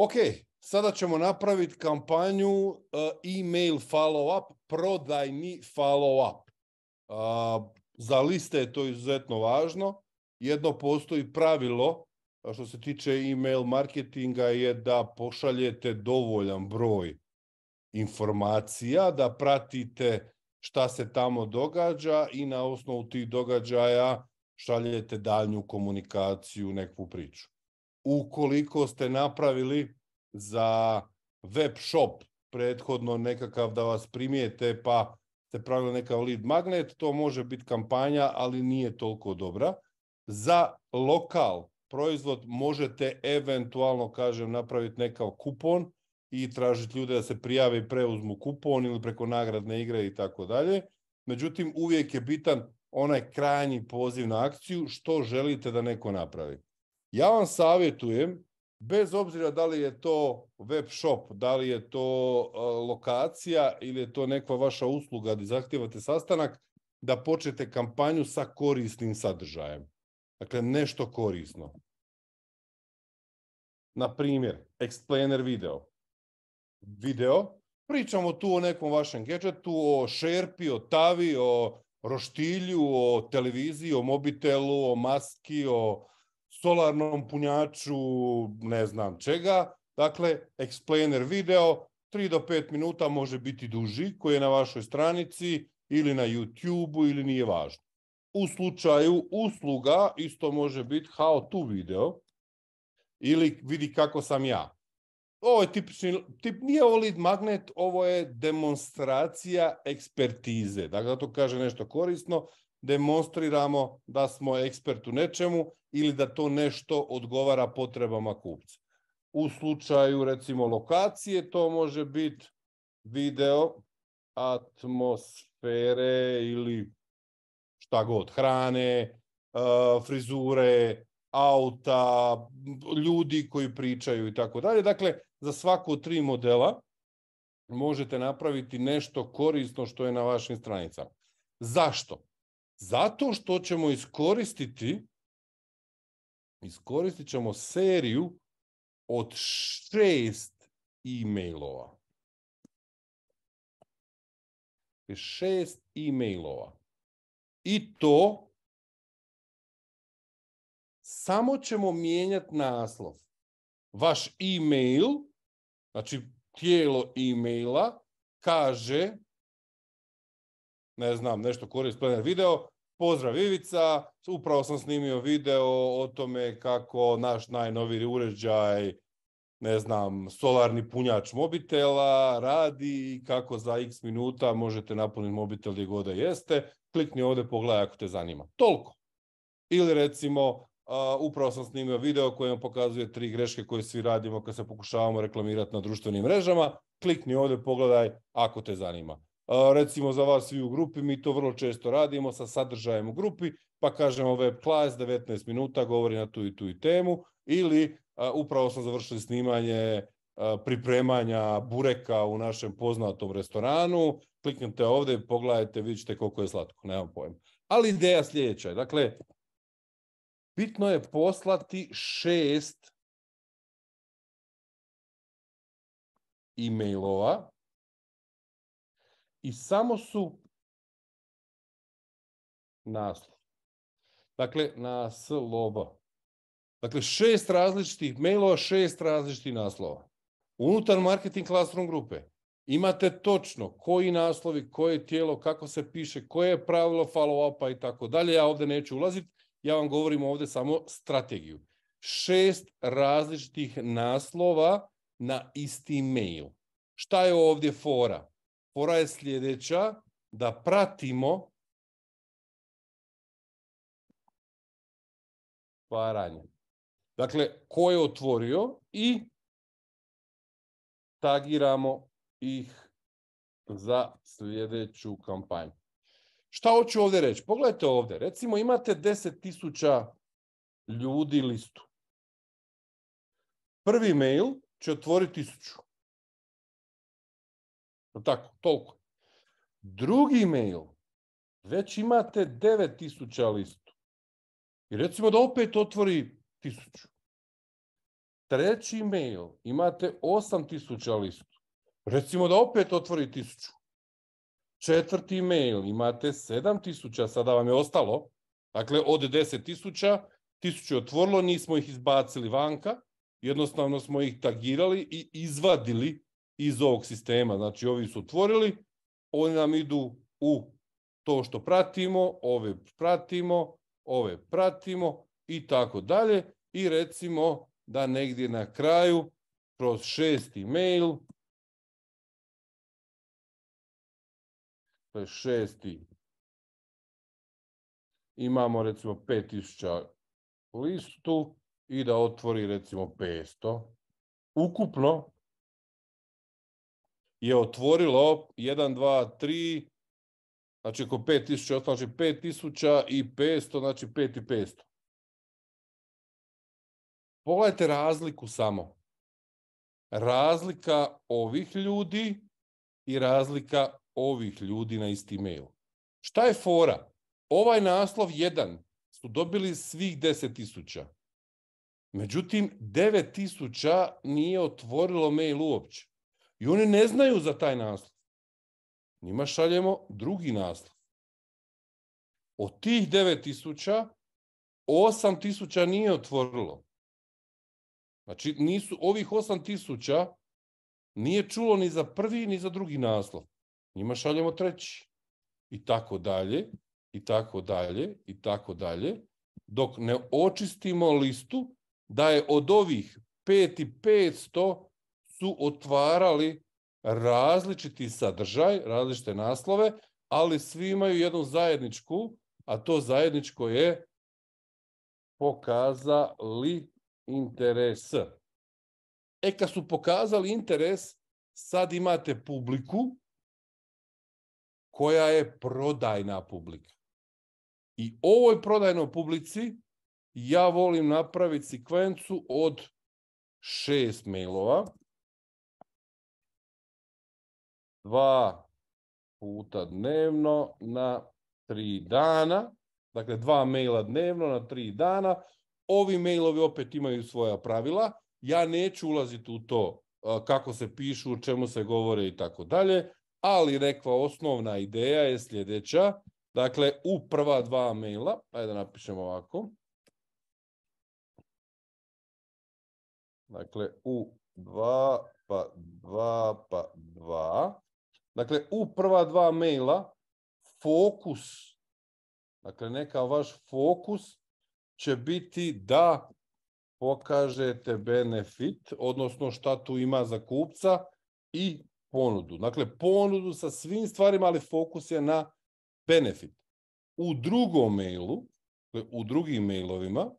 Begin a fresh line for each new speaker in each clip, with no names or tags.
Ok, sada ćemo napraviti kampanju uh, email follow-up, prodajni follow-up. Uh, eh, za liste je to izuzetno važno. Jedno postoji pravilo što se tiče email marketinga je da pošaljete dovoljan broj informacija, da pratite šta se tamo događa i na osnovu tih događaja šaljete daljnju komunikaciju, neku priču ukoliko ste napravili za web shop prethodno nekakav da vas primijete pa ste pravili nekakav lead magnet, to može biti kampanja, ali nije toliko dobra. Za lokal proizvod možete eventualno, kažem, napraviti nekakav kupon i tražiti ljude da se prijave i preuzmu kupon ili preko nagradne igre i tako dalje. Međutim, uvijek je bitan onaj krajnji poziv na akciju, što želite da neko napravi. Ja vam savjetujem, bez obzira da li je to web shop, da li je to e, lokacija ili je to neka vaša usluga gdje zahtijevate sastanak, da počnete kampanju sa korisnim sadržajem. Dakle, nešto korisno. Na primjer, explainer video. Video, pričamo tu o nekom vašem gadgetu, o šerpi, o tavi, o roštilju, o televiziji, o mobitelu, o maski, o solarnom punjaču, ne znam čega. Dakle, explainer video, 3 do 5 minuta može biti duži, koji je na vašoj stranici ili na YouTube-u ili nije važno. U slučaju usluga isto može biti how to video ili vidi kako sam ja. Ovo je tipični, tip, nije ovo lead magnet, ovo je demonstracija ekspertize. Dakle, to kaže nešto korisno, demonstriramo da smo ekspert u nečemu ili da to nešto odgovara potrebama kupca. U slučaju recimo lokacije to može biti video, atmosfere ili šta god, hrane, e, frizure, auta, ljudi koji pričaju i tako dalje. Dakle, za svako tri modela možete napraviti nešto korisno što je na vašim stranicama. Zašto? Zato što ćemo iskoristiti, iskoristit ćemo seriju od šest e-mailova. Dakle, šest e-mailova. I to samo ćemo mijenjati naslov. Vaš e-mail, znači tijelo e-maila, kaže ne znam, nešto korist planer video. Pozdrav Ivica, upravo sam snimio video o tome kako naš najnoviji uređaj, ne znam, solarni punjač mobitela radi i kako za x minuta možete napuniti mobitel gdje god da jeste. Klikni ovdje, pogledaj ako te zanima. Toliko. Ili recimo, upravo sam snimio video koji vam pokazuje tri greške koje svi radimo kad se pokušavamo reklamirati na društvenim mrežama. Klikni ovdje, pogledaj ako te zanima recimo za vas svi u grupi, mi to vrlo često radimo sa sadržajem u grupi, pa kažemo web class 19 minuta govori na tu i tu i temu ili upravo smo završili snimanje pripremanja bureka u našem poznatom restoranu, kliknite ovdje pogledajte, vidite ćete koliko je slatko, nemam pojma. Ali ideja sljedeća je, dakle, bitno je poslati šest e-mailova i samo su naslov. Dakle, naslova. Dakle, šest različitih mailova, šest različitih naslova. Unutar marketing classroom grupe imate točno koji naslovi, koje tijelo, kako se piše, koje je pravilo follow-upa i tako dalje. Ja ovdje neću ulaziti, ja vam govorim ovdje samo strategiju. Šest različitih naslova na isti mail. Šta je ovdje fora? fora je sljedeća, da pratimo paranje. Dakle, ko je otvorio i tagiramo ih za sljedeću kampanju. Šta hoću ovdje reći? Pogledajte ovdje. Recimo imate 10.000 ljudi listu. Prvi mail će otvoriti tako, toliko. Drugi mail, već imate 9000 listu. I recimo da opet otvori 1000. Treći mail, imate 8000 listu. Recimo da opet otvori 1000. Četvrti mail, imate 7000, sada vam je ostalo. Dakle, od 10.000, 1000 je otvorilo, nismo ih izbacili vanka, jednostavno smo ih tagirali i izvadili iz ovog sistema. Znači, ovi su otvorili, oni nam idu u to što pratimo, ove pratimo, ove pratimo i tako dalje. I recimo da negdje na kraju, kroz šesti mail, to je šesti, imamo recimo 5000 listu i da otvori recimo 500. Ukupno je otvorilo 1, 2, 3, znači oko 5000, znači 5000 i 500, znači 5 i 500. Pogledajte razliku samo. Razlika ovih ljudi i razlika ovih ljudi na isti mail. Šta je fora? Ovaj naslov 1 su dobili svih 10.000. Međutim, 9.000 nije otvorilo mail uopće. I oni ne znaju za taj naslov. Njima šaljemo drugi naslov. Od tih 9000, 8000 nije otvorilo. Znači, nisu, ovih 8000 nije čulo ni za prvi, ni za drugi naslov. Njima šaljemo treći. I tako dalje, i tako dalje, i tako dalje, dok ne očistimo listu da je od ovih 5500 su otvarali različiti sadržaj, različite naslove, ali svi imaju jednu zajedničku, a to zajedničko je pokazali interes. E kad su pokazali interes, sad imate publiku koja je prodajna publika. I ovoj prodajnoj publici ja volim napraviti sekvencu od šest mailova dva puta dnevno na tri dana, dakle dva maila dnevno na tri dana. Ovi mailovi opet imaju svoja pravila. Ja neću ulaziti u to kako se pišu, o čemu se govore i tako dalje, ali rekva osnovna ideja je sljedeća. Dakle, u prva dva maila, ajde da napišemo ovako. Dakle, u dva, pa dva, pa dva. Dakle, u prva dva maila fokus, dakle neka vaš fokus će biti da pokažete benefit, odnosno šta tu ima za kupca i ponudu. Dakle, ponudu sa svim stvarima, ali fokus je na benefit. U drugom mailu, dakle, u drugim mailovima,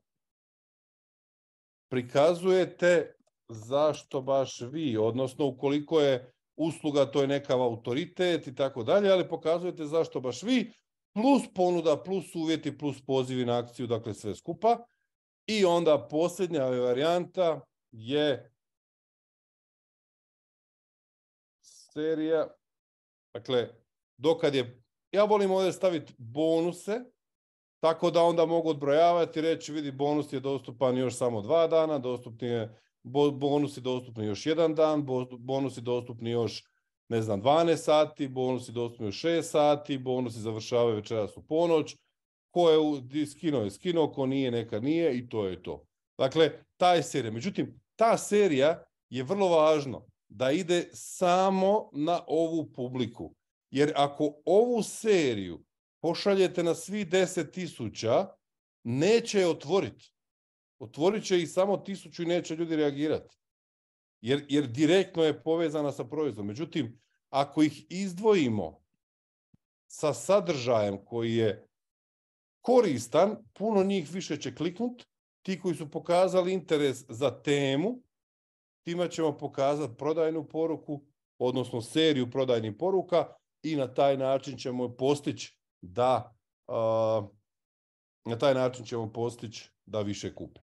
prikazujete zašto baš vi, odnosno ukoliko je usluga, to je nekav autoritet i tako dalje, ali pokazujete zašto baš vi, plus ponuda, plus uvjeti, plus pozivi na akciju, dakle sve skupa. I onda posljednja varijanta je serija, dakle, dokad je, ja volim ovdje staviti bonuse, tako da onda mogu odbrojavati i reći, vidi, bonus je dostupan još samo dva dana, dostupni je bonusi dostupni još jedan dan, bonusi dostupni još ne znam, 12 sati, bonusi dostupni još 6 sati, bonusi završavaju večeras u ponoć, ko je skinuo je skinuo, ko nije neka nije i to je to. Dakle, taj serija. Međutim, ta serija je vrlo važno da ide samo na ovu publiku. Jer ako ovu seriju pošaljete na svi 10.000, neće je otvoriti otvorit će ih samo tisuću i neće ljudi reagirati. Jer, jer direktno je povezana sa proizvodom. Međutim, ako ih izdvojimo sa sadržajem koji je koristan, puno njih više će kliknut. Ti koji su pokazali interes za temu, tima ćemo pokazati prodajnu poruku, odnosno seriju prodajnih poruka i na taj način ćemo postići da na taj način ćemo postići da više kupi.